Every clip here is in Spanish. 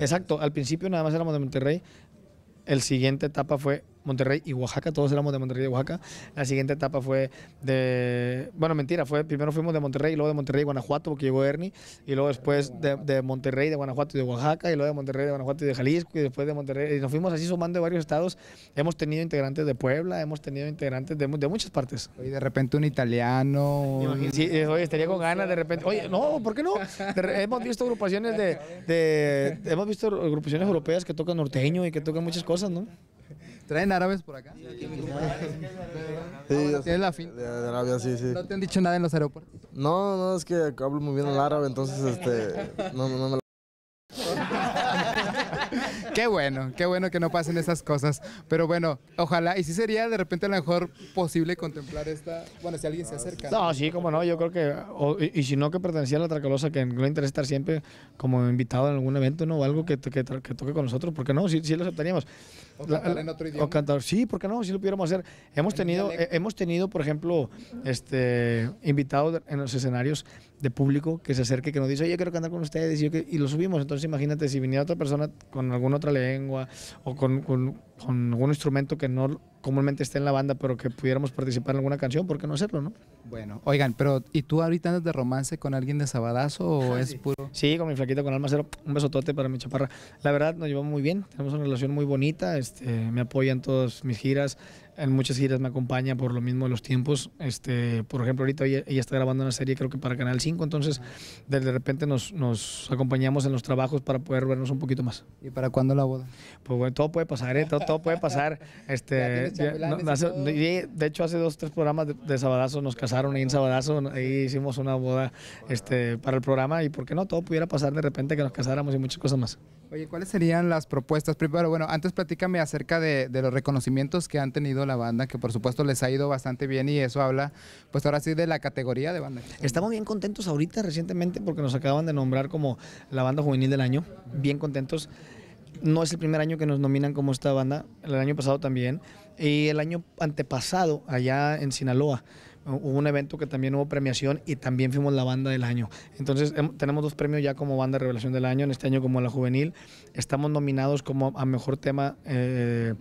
Exacto, al principio nada más éramos de Monterrey. El siguiente etapa fue Monterrey y Oaxaca, todos éramos de Monterrey y Oaxaca. La siguiente etapa fue de, bueno, mentira, fue primero fuimos de Monterrey, y luego de Monterrey y Guanajuato, porque llegó Ernie, y luego después de, Monterrey, de Guanajuato y de Oaxaca, y luego de Monterrey, de Guanajuato y de Jalisco, y después de Monterrey, y nos fuimos así sumando varios estados. Hemos tenido integrantes de Puebla, hemos tenido integrantes de, muchas partes. Y de repente un italiano. Eh, oye, estaría con ganas de repente. Oye, no, ¿por qué no? hemos visto agrupaciones de, hemos visto agrupaciones europeas que tocan norteño y que tocan muchas cosas, ¿no? ¿Traen árabes por acá? Sí, la fin. De, Arabia, sí, sí. ¿No te han dicho nada en los aeropuertos? No, no, es que hablo muy bien el árabe, entonces este, no, no me qué bueno, qué bueno que no pasen esas cosas. Pero bueno, ojalá, y si sería de repente a lo mejor posible contemplar esta, bueno, si alguien se acerca. No, sí, como no, yo creo que, y, si no, que pertenecía a la Tracalosa, que no le interesa estar siempre como invitado en algún evento, ¿no? O algo que, toque con nosotros, porque no, si sí lo aceptaríamos. O cantar sí, ¿por qué no? Si lo pudiéramos hacer. Hemos tenido, eh, hemos tenido, por ejemplo, este, invitados en los escenarios de público que se acerque, que nos dice, oye, quiero cantar con ustedes, y, y lo subimos. Entonces, imagínate, si viniera otra persona con alguna otra lengua o con, con, algún instrumento que no comúnmente esté en la banda, pero que pudiéramos participar en alguna canción, ¿por qué no hacerlo, no? Bueno, oigan, pero ¿y tú ahorita andas de romance con alguien de Sabadazo o es puro...? Sí, con mi flaquita, con Alma Cero, un besotote para mi chaparra. La verdad, nos llevamos muy bien, tenemos una relación muy bonita, este, me en todas mis giras, en muchas giras me acompaña por lo mismo de los tiempos. Este, por ejemplo, ahorita ella, está grabando una serie, creo que para Canal 5, entonces de, repente nos, nos, acompañamos en los trabajos para poder vernos un poquito más. ¿Y para cuándo la boda? Pues bueno, todo puede pasar, ¿eh? todo, todo, puede pasar. Este, de hecho, hace dos tres programas de, Sabadazo nos casaron ahí en Sabadazo, ahí hicimos una boda este, para el programa y por qué no todo pudiera pasar de repente que nos casáramos y muchas cosas más. Oye, ¿cuáles serían las propuestas? Primero, bueno, antes platícame acerca de, de los reconocimientos que han tenido la banda, que por supuesto les ha ido bastante bien y eso habla, pues ahora sí, de la categoría de banda. Estamos bien contentos ahorita recientemente porque nos acaban de nombrar como la banda juvenil del año, bien contentos no es el primer año que nos nominan como esta banda, el año pasado también, y el año antepasado allá en Sinaloa hubo un evento que también hubo premiación y también fuimos la banda del año. Entonces tenemos dos premios ya como banda revelación del año, en este año como la juvenil, estamos nominados como a mejor tema eh,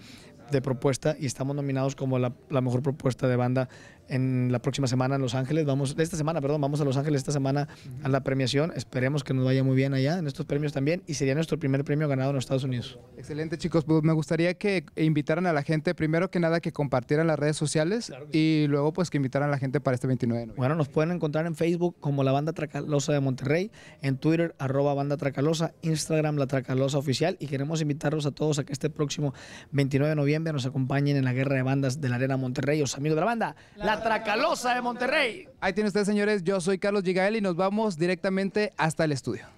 de propuesta y estamos nominados como la mejor propuesta de banda en la próxima semana en Los Ángeles. Vamos, esta semana, perdón, vamos a Los Ángeles esta semana a la premiación. Esperemos que nos vaya muy bien allá en estos premios también y sería nuestro primer premio ganado en Estados Unidos. Excelente, chicos. Pues me gustaría que invitaran a la gente, primero que nada, que compartieran las redes sociales y luego, pues, que invitaran a la gente para este 29 de noviembre. Bueno, nos pueden encontrar en Facebook como la Banda Tracalosa de Monterrey, en Twitter, arroba Banda Tracalosa, Instagram, la Tracalosa Oficial y queremos invitarlos a todos a que este próximo 29 de noviembre nos acompañen en la Guerra de Bandas de la Arena Monterrey. los amigos de la banda, la Tracalosa de Monterrey. Ahí tiene ustedes, señores. Yo soy Carlos Gigael y nos vamos directamente hasta el estudio.